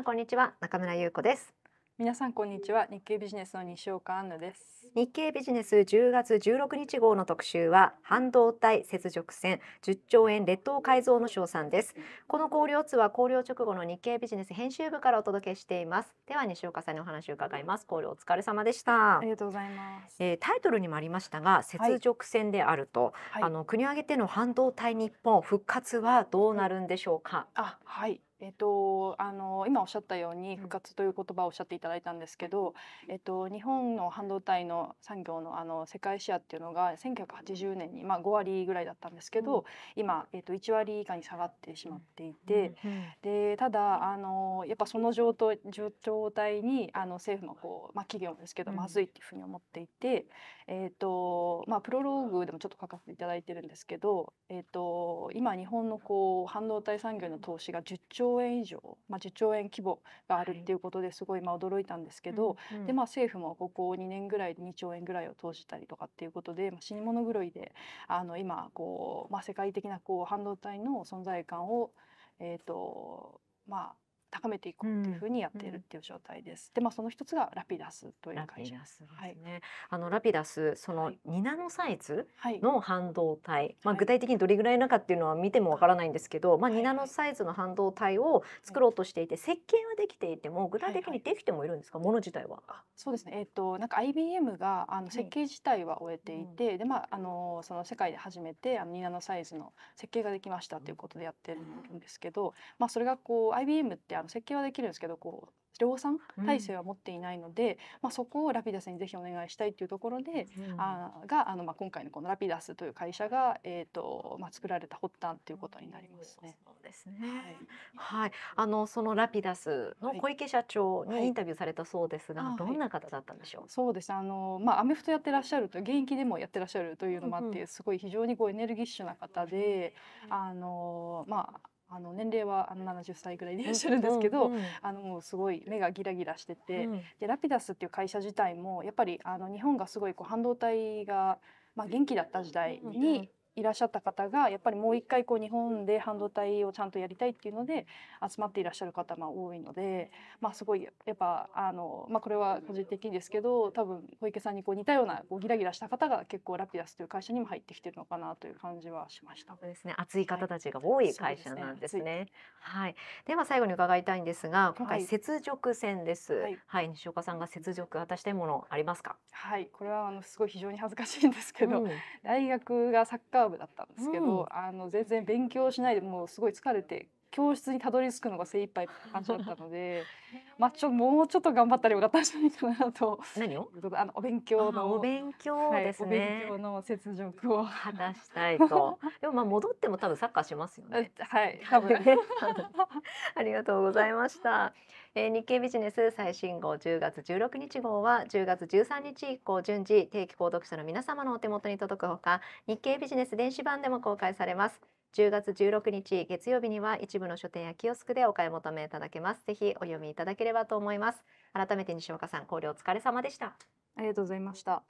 さんこんにちは中村優子です皆さんこんにちは日経ビジネスの西岡アンヌです日経ビジネス10月16日号の特集は半導体接続線10兆円列島改造の賞賛ですこの考慮ツは考慮直後の日経ビジネス編集部からお届けしていますでは西岡さんにお話を伺います考慮お疲れ様でしたありがとうございます、えー、タイトルにもありましたが接続戦であると、はい、あの国を挙げての半導体日本復活はどうなるんでしょうか、はい、あはいえっと、あの今おっしゃったように「復活」という言葉をおっしゃっていただいたんですけど、えっと、日本の半導体の産業のあの世界シェアっていうのが1980年に、まあ、5割ぐらいだったんですけど、うん、今、えっと、1割以下に下がってしまっていて、うんうん、でただあのやっぱその状態状態にあの政府もこう、まあ、企業もですけどまずいっていうふうに思っていて、えっとまあ、プロローグでもちょっと書かせていただいてるんですけど、えっと、今日本のこう半導体産業の投資が10兆兆円以上、まあ、10兆円規模があるっていうことですごいまあ驚いたんですけど、はい、でまあ、政府もここ2年ぐらいで2兆円ぐらいを投じたりとかっていうことで、まあ、死に物狂いであの今こう、まあ、世界的なこう半導体の存在感を、えーとまあ、高めていこうというふうにやっているっていう状態です。で、まあその一つがラピダスという会社。ラピダスですね。はい、あのラピダスその2ナノサイズの半導体、はい、まあ具体的にどれぐらいのかっていうのは見てもわからないんですけど、まあ2ナノサイズの半導体を作ろうとしていて、設計はできていても具体的にできてもいるんですか、はいはい、もの自体は。そうですね。えっ、ー、となんか IBM があの設計自体は終えていて、はいでまああのその世界で初めてあの2ナノサイズの設計ができましたということでやってるんですけど、まあそれがこう IBM ってあの設計はできるんですけどこう量産体制は持っていないので、うん、まあ、そこをラピダスにぜひお願いしたいというところで、うん、あがあの、まあ、今回のこのラピダスという会社が、えーとまあ、作られた発端ということになりますね。そうですねはい、はい、あのそのラピダスの小池社長にインタビューされたそうですが、はい、どんな方だったんでしょう、はい、そうですあの、まあ、アメフトやってらっしゃると現役でもやってらっしゃるというのもあって、うんうん、すごい非常にこうエネルギッシュな方で、うん、あのまああの年齢はあの70歳ぐらいでいらっしゃるんですけど、うんうん、あのすごい目がギラギラしてて、うん、でラピダスっていう会社自体もやっぱりあの日本がすごいこう半導体がまあ、元気だった時代にいらっしゃった方がやっぱりもう一回こう日本で半導体をちゃんとやりたいっていうので集まっていらっしゃる方も多いので、まあ、すごいやっぱあの、まあ、これは個人的ですけど多分小池さんにこう似たようなこうギラギラした方が結構ラピアスという会社にも入ってきてるのかなという感じはしました。そうですね、熱い方たちが多い会社なんですね。はい、で、は最後に伺いたいんですが今回雪辱戦です、はい、はい、西岡さんが雪辱果たしたいものありますかはいこれはあのすごい非常に恥ずかしいんですけど、うん、大学がサッカー科学だったんですけど、うん、あの全然勉強しないでもうすごい疲れて教室にたどり着くのが精一杯感じだったので まあちょもうちょっと頑張ったらよかったんじゃないかなと何をあのお勉強のお勉強ですね、はい、お勉強の雪辱を果たしたいと でもまあ戻っても多分サッカーしますよねはい 多分ありがとうございました、えー、日経ビジネス最新号10月16日号は10月13日以降順次定期購読者の皆様のお手元に届くほか日経ビジネス電子版でも公開されます10月16日月曜日には一部の書店やキオスクでお買い求めいただけますぜひお読みいただければと思います改めて西岡さん考慮お疲れ様でしたありがとうございました